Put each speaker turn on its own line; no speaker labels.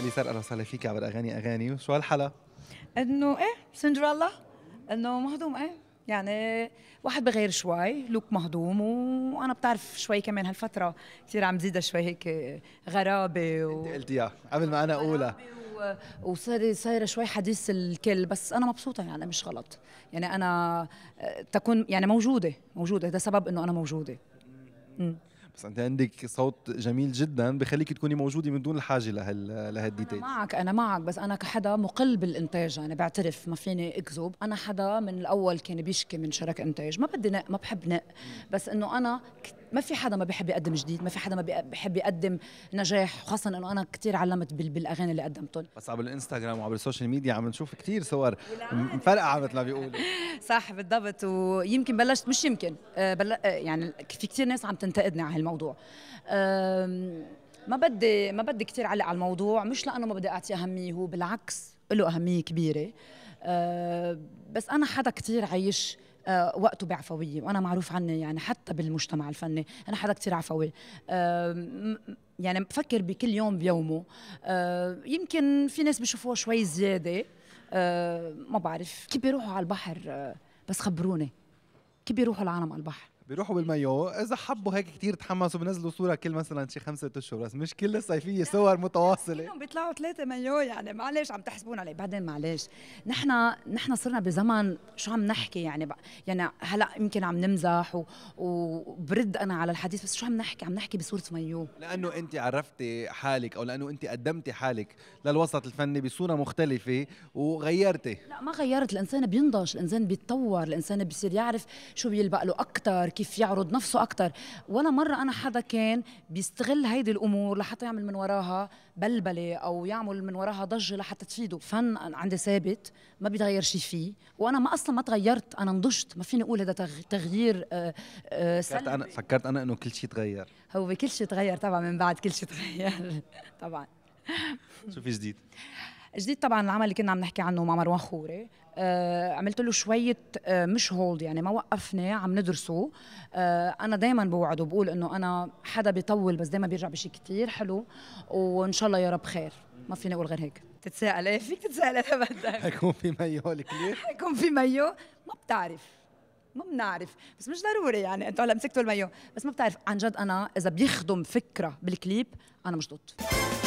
اليسار اهلا وسهلا فيك عبر اغاني اغاني شو هالحلا؟ انه ايه سندريلا انه مهضوم ايه يعني واحد بغير شوي لوك مهضوم وانا بتعرف شوي كمان هالفتره كثير عم زيدها شوي هيك غرابه و... انت قلتيها قبل ما انا اقولها وصار صايره شوي حديث الكل بس انا مبسوطه يعني مش غلط يعني انا آه، تكون يعني موجوده موجوده ده سبب انه انا موجوده م. بس انت عندك صوت جميل جدا بخليك تكوني موجوده من دون الحاجه لهال لهالديتيل انا معك انا معك بس انا كحدا مقل بالانتاج انا يعني بعترف ما فيني اكذب انا حدا من الاول كان بيشكي من شرك انتاج ما بدي نق ما بحب نق بس انه انا كت ما في حدا ما بيحب يقدم جديد ما في حدا ما بيحب يقدم نجاح وخاصه انه انا كثير علمت بالاغاني اللي قدمتهم بس عبر الانستغرام وعبر السوشيال ميديا عم نشوف كثير صور مفرقعه مثل ما بيقولوا صح بالضبط ويمكن بلشت مش يمكن آه، بل آه، يعني في كثير ناس عم تنتقدني على هالموضوع ما بدي ما بدي كثير علق على الموضوع مش لانه ما بدي اعطي اهميه هو بالعكس له اهميه كبيره آه، بس انا حدا كثير عايش آه، وقته بعفويه وانا معروف عني يعني حتى بالمجتمع الفني انا حدا كثير عفوي يعني بفكر بكل يوم بيومه آه، يمكن في ناس بشوفوه شوي زياده آه، ما بعرف كيف بيروحوا على البحر بس خبروني كيف بيروحوا العالم على البحر بيروحوا بالمايو اذا حبوا هيك كتير تحمسوا بنزلوا صوره كل مثلا شي خمسة اشهر بس مش كل الصيفيه صور متواصله كلهم بيطلعوا ثلاثه مايو يعني معلش عم تحسبون علي بعدين معلش نحن نحن صرنا بزمن شو عم نحكي يعني ب... يعني هلا يمكن عم نمزح و... وبرد انا على الحديث بس شو عم نحكي عم نحكي بصوره مايو لانه انت عرفتي حالك او لانه انت قدمتي حالك للوسط الفني بصوره مختلفه وغيرتي لا ما غيرت الانسان بينضج الانسان بيتطور الانسان بيصير يعرف شو بيلبق له اكثر كيف يعرض نفسه اكثر ولا مره انا حدا كان بيستغل هيدي الامور لحتى يعمل من وراها بلبله او يعمل من وراها ضجه لحتى تفيده فن عندي ثابت ما بيتغير شي فيه وانا ما اصلا ما تغيرت انا نضجت ما فيني اقول هذا تغيير آآ آه، آآ آه، فكرت انا فكرت انا انه كل شي تغير هو كل شي تغير طبعا من بعد كل شي تغير طبعا شو في جديد جديد طبعا العمل اللي كنا عم نحكي عنه مع مروان خوري آه عملت له شويه آه مش هولد يعني ما وقفنا عم ندرسه آه انا دائما بوعده بقول انه انا حدا بيطول بس دائما بيرجع بشيء كتير حلو وان شاء الله يا رب خير ما فيني اقول غير هيك تتساءل ايه فيك تتساءل اذا بدك حيكون في ميو الكليب حيكون في ميو ما بتعرف ما بنعرف بس مش ضروري يعني انتوا هلا مسكتوا الميو بس ما بتعرف عن جد انا اذا بيخدم فكره بالكليب انا مش ضد